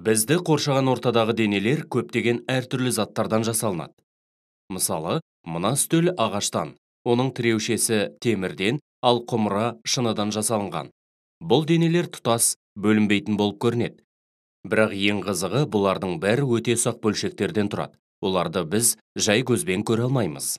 Бізді қоршаған ортадағы денелер көптеген әртүрлі заттардан жасалынады. Мысалы, мына стөл ағаштан, оның тіреушесі темірден, ал құмыра шыныдан жасалынған. Бұл денелер тұтас бөлінбейтін болып көрінеді. Бірақ ең қызығы бұлардың бәрі өте ұсақ бөлшектерден тұрады. Оларды біз жай көзбен көре алмаймыз.